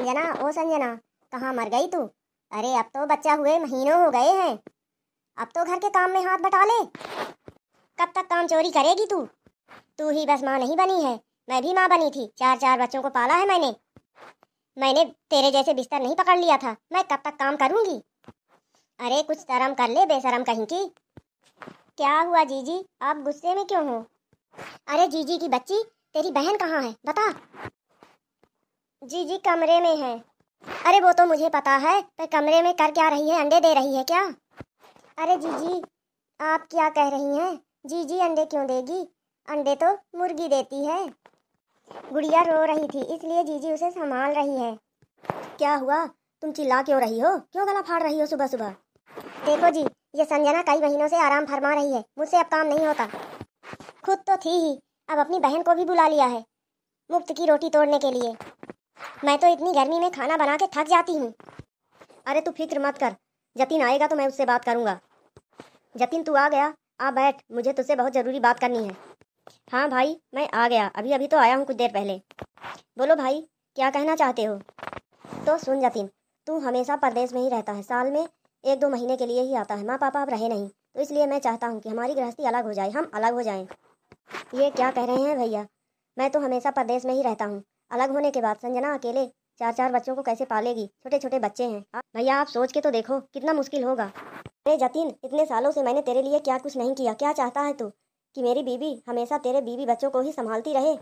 संजना ओ संजना कहाँ मर गई तू अरे अब तो बच्चा हुए महीनों हो गए हैं अब तो घर के काम में हाथ बटा ले कब तक काम चोरी करेगी तू तू ही बस माँ नहीं बनी है मैं भी माँ बनी थी चार चार बच्चों को पाला है मैंने मैंने तेरे जैसे बिस्तर नहीं पकड़ लिया था मैं कब तक काम करूँगी अरे कुछ शर्म कर ले बेशरम कहीं की क्या हुआ जीजी आप गुस्से में क्यों हो अरे जीजी की बच्ची तेरी बहन कहाँ है बता जी जी कमरे में है अरे वो तो मुझे पता है पर कमरे में कर क्या रही है अंडे दे रही है क्या अरे जी जी आप क्या कह रही हैं जी जी अंडे क्यों देगी अंडे तो मुर्गी देती है गुड़िया रो रही थी इसलिए जीजी उसे संभाल रही है क्या हुआ तुम चिल्ला क्यों रही हो क्यों गला फाड़ रही हो सुबह सुबह देखो जी ये संजना कई महीनों से आराम फरमा रही है मुझसे अब काम नहीं होता खुद तो थी ही अब अपनी बहन को भी बुला लिया है मुफ्त की रोटी तोड़ने के लिए मैं तो इतनी गर्मी में खाना बना के थक जाती हूँ अरे तू फिक्र मत कर जतिन आएगा तो मैं उससे बात करूँगा जतिन तू आ गया आ बैठ मुझे तुझसे बहुत ज़रूरी बात करनी है हाँ भाई मैं आ गया अभी अभी तो आया हूँ कुछ देर पहले बोलो भाई क्या कहना चाहते हो तो सुन जतिन तू हमेशा परदेश में ही रहता है साल में एक दो महीने के लिए ही आता है माँ पापा अब रहे नहीं तो इसलिए मैं चाहता हूँ कि हमारी गृहस्थी अलग हो जाए हम अलग हो जाएं ये क्या कह रहे हैं भैया मैं तो हमेशा परदेश में ही रहता हूँ अलग होने के बाद संजना अकेले चार चार बच्चों को कैसे पालेगी छोटे छोटे बच्चे हैं हाँ, भैया आप सोच के तो देखो कितना मुश्किल होगा अरे जतिन इतने सालों से मैंने तेरे लिए क्या कुछ नहीं किया क्या चाहता है तू कि मेरी बीवी हमेशा तेरे बीवी बच्चों को ही संभालती रहे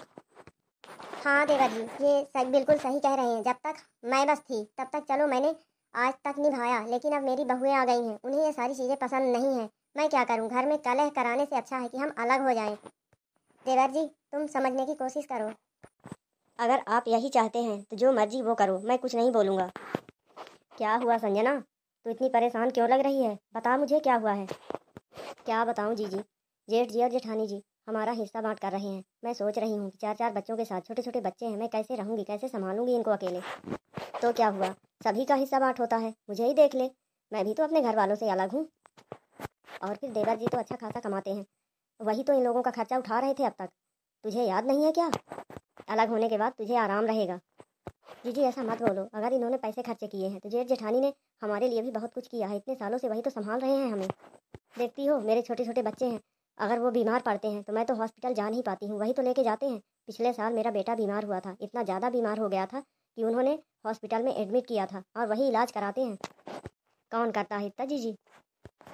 हाँ देवा जी ये सच बिल्कुल सही कह रहे हैं जब तक मैं बस थी तब तक चलो मैंने आज तक निभाया लेकिन अब मेरी बहुएं आ गई हैं उन्हें ये सारी चीज़ें पसंद नहीं हैं मैं क्या करूं घर में कलह कराने से अच्छा है कि हम अलग हो जाएं देवर जी तुम समझने की कोशिश करो अगर आप यही चाहते हैं तो जो मर्जी वो करो मैं कुछ नहीं बोलूँगा क्या हुआ संजना तो इतनी परेशान क्यों लग रही है बता मुझे क्या हुआ है क्या बताऊँ जी जी जेठ जी और जेठानी जी हमारा हिस्सा बांट कर रहे हैं मैं सोच रही हूँ कि चार चार बच्चों के साथ छोटे छोटे बच्चे हैं मैं कैसे रहूँगी कैसे संभालूंगी इनको अकेले तो क्या हुआ सभी का हिस्सा बांट होता है मुझे ही देख ले मैं भी तो अपने घर वालों से अलग हूँ और फिर देवर जी तो अच्छा खासा कमाते हैं वही तो इन लोगों का खर्चा उठा रहे थे अब तक तुझे याद नहीं है क्या अलग होने के बाद तुझे आराम रहेगा जी जी ऐसा मत बोलो अगर इन्होंने पैसे खर्चे किए हैं तो जेठ जेठानी ने हमारे लिए भी बहुत कुछ किया है इतने सालों से वही तो संभाल रहे हैं हमें देखती हो मेरे छोटे छोटे बच्चे हैं अगर वो बीमार पड़ते हैं तो मैं तो हॉस्पिटल जा नहीं पाती हूँ वही तो लेके जाते हैं पिछले साल मेरा बेटा बीमार हुआ था इतना ज़्यादा बीमार हो गया था कि उन्होंने हॉस्पिटल में एडमिट किया था और वही इलाज कराते हैं कौन करता है इतना जी जी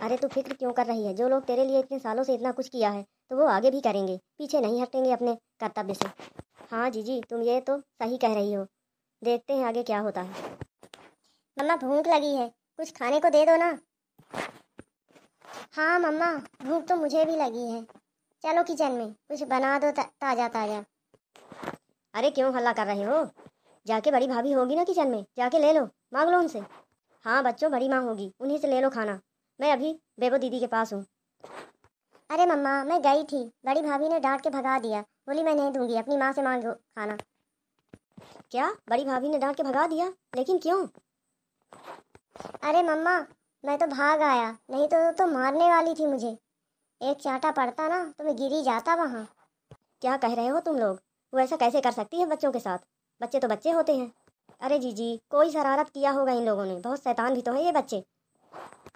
अरे तू फिक्र क्यों कर रही है जो लोग तेरे लिए इतने सालों से इतना कुछ किया है तो वो आगे भी करेंगे पीछे नहीं हटेंगे अपने कर्तव्य से हाँ जी जी तुम ये तो सही कह रही हो देखते हैं आगे क्या होता है मम्मा भूख लगी है कुछ खाने को दे दो ना हाँ मम्मा भूख तो मुझे भी लगी है चलो किचन में कुछ बना दो ताज़ा ताज़ा अरे क्यों हल्ला कर रहे हो जाके बड़ी भाभी होगी ना किचन में जाके ले लो मांग लो उनसे हाँ बच्चों बड़ी माँ होगी उन्हीं से ले लो खाना मैं अभी बेबो दीदी के पास हूँ अरे मम्मा मैं गई थी बड़ी भाभी ने डांट के भगा दिया बोली मैं नहीं दूंगी अपनी माँ से लो खाना क्या बड़ी भाभी ने डांट के भगा दिया लेकिन क्यों अरे मम्मा मैं तो भाग आया नहीं तो तो मारने वाली थी मुझे एक चाटा पड़ता ना तो मैं गिरी जाता वहाँ क्या कह रहे हो तुम लोग वो ऐसा कैसे कर सकती है बच्चों के साथ बच्चे तो बच्चे होते हैं अरे जी जी कोई शरारत किया होगा इन लोगों ने बहुत शैतान भी तो है ये बच्चे